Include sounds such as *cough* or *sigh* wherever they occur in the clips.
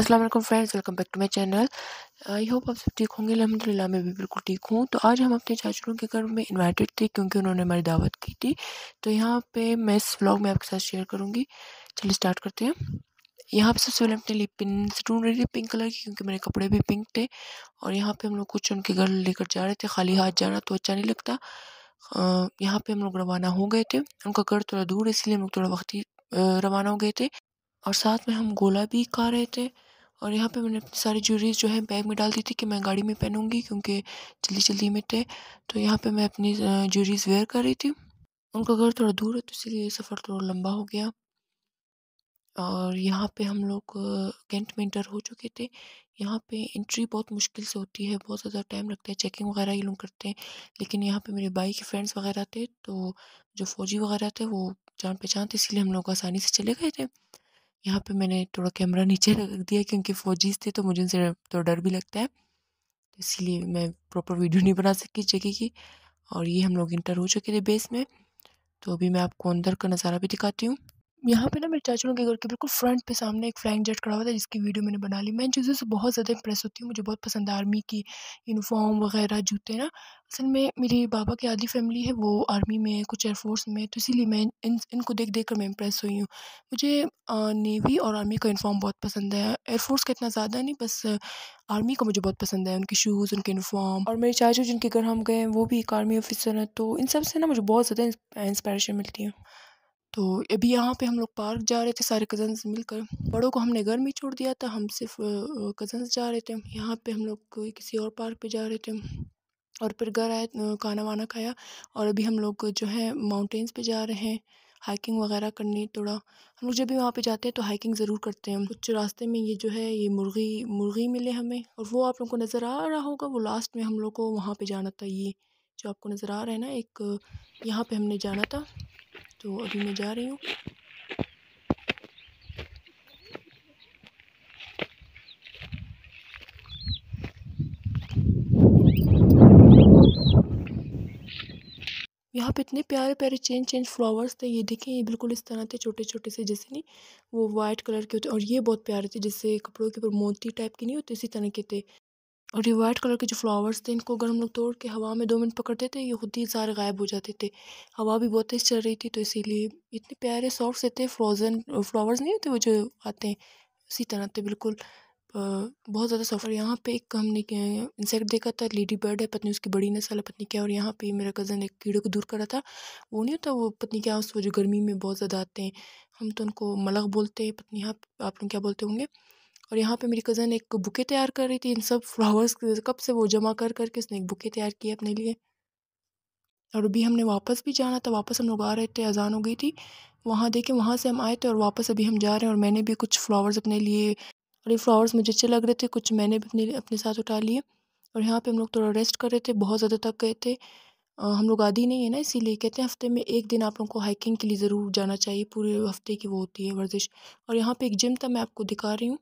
Aslam friends welcome back to my channel I hope आप सब ठीक होंगे अलहमदिल्ला मैं भी बिल्कुल ठीक हूँ तो आज हम अपने चाचरों के घर में इन्वाइटेड थे क्योंकि उन्होंने हमारी दावत की थी तो यहाँ पे मैं इस व्लॉग में आपके साथ शेयर करूँगी चलिए स्टार्ट करते हैं यहाँ पे सबसे पहले अपने लिए पिन ढूंढ रही थी पिंक कलर की क्योंकि मेरे कपड़े भी पिंक थे और यहाँ पर हम लोग कुछ उनके घर लेकर जा रहे थे खाली हाथ जाना तो अच्छा नहीं लगता यहाँ पर हम लोग रवाना हो गए थे उनका घर थोड़ा दूर इसलिए हम लोग थोड़ा वक्त ही रवाना हो गए थे और साथ में हम गोला भी खा रहे थे और यहाँ पे मैंने अपनी सारी ज्वेलरीज जो है बैग में डाल दी थी कि मैं गाड़ी में पहनूंगी क्योंकि जल्दी जल्दी में थे तो यहाँ पे मैं अपनी ज्वेलरीज वेयर कर रही थी उनका घर थोड़ा दूर है तो इसलिए सफ़र थोड़ा लंबा हो गया और यहाँ पे हम लोग कैंट में इंटर हो चुके थे यहाँ पे इंट्री बहुत मुश्किल से होती है बहुत ज़्यादा टाइम लगता है चेकिंग वगैरह ये लोग करते हैं लेकिन यहाँ पे मेरे बाई के फ्रेंड्स वगैरह थे तो जो फ़ौजी वगैरह थे वो जान पहचान थे इसीलिए हम लोग आसानी से चले गए थे यहाँ पे मैंने थोड़ा कैमरा नीचे रख दिया क्योंकि फौजीज थे तो मुझे उनसे थोड़ा तो डर भी लगता है तो इसलिए मैं प्रॉपर वीडियो नहीं बना सकी जगह की और ये हम लोग इंटर हो चुके थे बेस में तो अभी मैं आपको अंदर का नज़ारा भी दिखाती हूँ यहाँ पे ना मेरे चाचा के घर के बिल्कुल फ्रंट पे सामने एक फ्लाइंग जेट खड़ा हुआ था जिसकी वीडियो मैंने बना ली मैं इन चीज़ों से बहुत ज़्यादा इंप्रेस होती हूँ मुझे बहुत पसंद है आर्मी की यूनिफॉर्म वगैरह जूते ना असल में मेरी बाबा की आधी फैमिली है वो आर्मी में है कुछ एयरफोर्स में तो इसीलिए मैं इन इनको देख देख कर मैं इंप्रेस हुई हूँ मुझे नेवी और आर्मी का यूनिफॉर्म बहुत पसंद है एयरफोर्स का इतना ज़्यादा नहीं बस आर्मी का मुझे बहुत पसंद है उनके शूज़ उनके यूनिफॉर्म और मेरे चाचू जिनके घर हम गए हैं वो भी एक आर्मी ऑफिसर हैं तो इन सब से ना मुझे बहुत ज़्यादा इंस्पायरेशन मिलती है तो अभी यहाँ पे हम लोग पार्क जा रहे थे सारे कज़न्स मिलकर बड़ों को हमने घर में छोड़ दिया था हम सिर्फ कज़न्स जा रहे थे यहाँ पे हम लोग किसी और पार्क पे जा रहे थे और फिर घर आए खाना वाना खाया और अभी हम लोग जो है माउंटेन्स पे जा रहे हैं हाइकिंग वगैरह करनी थोड़ा हम लोग जब भी वहाँ पे जाते हैं तो हाइकिंग ज़रूर करते हैं कुछ रास्ते में ये जो है ये मुर्गी मुर्गी मिले हमें और वो आप लोग को नज़र आ रहा होगा वो लास्ट में हम लोग को वहाँ पर जाना था ये जो आपको नज़र आ रहा है ना एक यहाँ पर हमने जाना था तो अभी मैं जा रही हूँ यहाँ पे इतने प्यारे प्यारे चेंज चेंज फ्लावर्स थे ये देखें ये बिल्कुल इस तरह थे छोटे छोटे से जैसे नहीं वो वाइट कलर के होते और ये बहुत प्यारे थे जैसे कपड़ों के ऊपर मोती टाइप के नहीं होते इसी तरह के थे और ये वाइट कलर के जो फ्लावर्स थे इनको अगर हम लोग तोड़ के हवा में दो मिनट पकड़ते थे ये खुद ही सारे गायब हो जाते थे हवा भी बहुत तेज़ चल रही थी तो इसीलिए इतने प्यारे सॉफ्ट से थे फ्रोज़न फ्लावर्स नहीं होते वो जो आते हैं उसी तरह थे बिल्कुल बहुत ज़्यादा सॉफ्ट यहाँ पे एक हमने इंसेक्ट देखा था लेडी बर्ड है पत्नी उसकी बड़ी नस्ल है पत्नी क्या और यहाँ पे मेरा कज़न एक कीड़े को दूर करा था वो नहीं होता वो पत्नी क्या उस वो जो गर्मी में बहुत ज़्यादा आते हैं हम तो उनको मलग बोलते हैं पत्नी हाँ आप लोग क्या बोलते होंगे और यहाँ पे मेरी कज़न एक बुके तैयार कर रही थी इन सब फ्लावर्स कब से वो जमा कर करके उसने एक बुके तैयार किया अपने लिए और अभी हमने वापस भी जाना था वापस हम लोग आ रहे थे अजान हो गई थी वहाँ देखे वहाँ से हम आए थे और वापस अभी हम जा रहे हैं और मैंने भी कुछ फ्लावर्स अपने लिए और ये फ्लावर्स मुझे अच्छे लग रहे थे कुछ मैंने भी अपने अपने साथ उठा लिए और यहाँ पे हम लोग थोड़ा रेस्ट कर रहे थे बहुत ज़्यादा थक गए थे हम लोग आदि नहीं है ना इसीलिए कहते हैं हफ्ते में एक दिन आप लोगों को हाइकिंग के लिए ज़रूर जाना चाहिए पूरे हफ्ते की वो होती है वर्जिश और यहाँ पे एक जिम था मैं आपको दिखा रही हूँ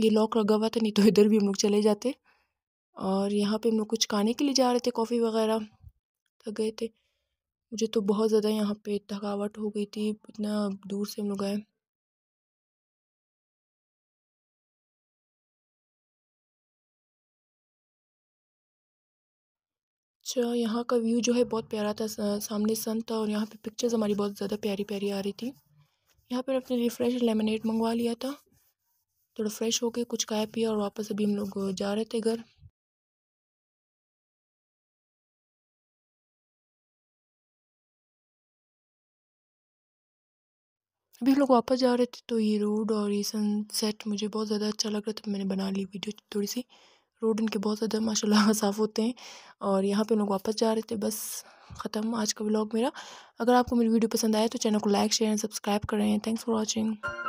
ये लॉक लगा हुआ था नहीं तो इधर भी हम लोग चले जाते और यहाँ पे हम लोग कुछ खाने के लिए जा रहे थे कॉफ़ी वगैरह थक गए थे मुझे तो बहुत ज़्यादा यहाँ पे थकावट हो गई थी इतना दूर से हम लोग आए अच्छा यहाँ का व्यू जो है बहुत प्यारा था सामने सन था और यहाँ पे पिक्चर्स हमारी बहुत ज़्यादा प्यारी प्यारी आ रही थी यहाँ पर अपने रिफ्रेश लेमनेट मंगवा लिया था थोड़ा फ्रेश होके कुछ खाया पिया और वापस अभी हम लोग जा रहे थे घर अभी हम लोग वापस जा रहे थे तो ये रोड और ये सनसेट मुझे बहुत ज़्यादा अच्छा लग रहा था मैंने बना ली वीडियो थोड़ी सी रोड इनके बहुत ज़्यादा माशाल्लाह *laughs* साफ़ होते हैं और यहाँ पे हम लोग वापस जा रहे थे बस ख़त्म आज का ब्लॉग मेरा अगर आपको मेरी वीडियो पसंद आया तो चैनल को लाइक शेयर एंड सब्सक्राइब करें थैंक्स फॉर वॉचिंग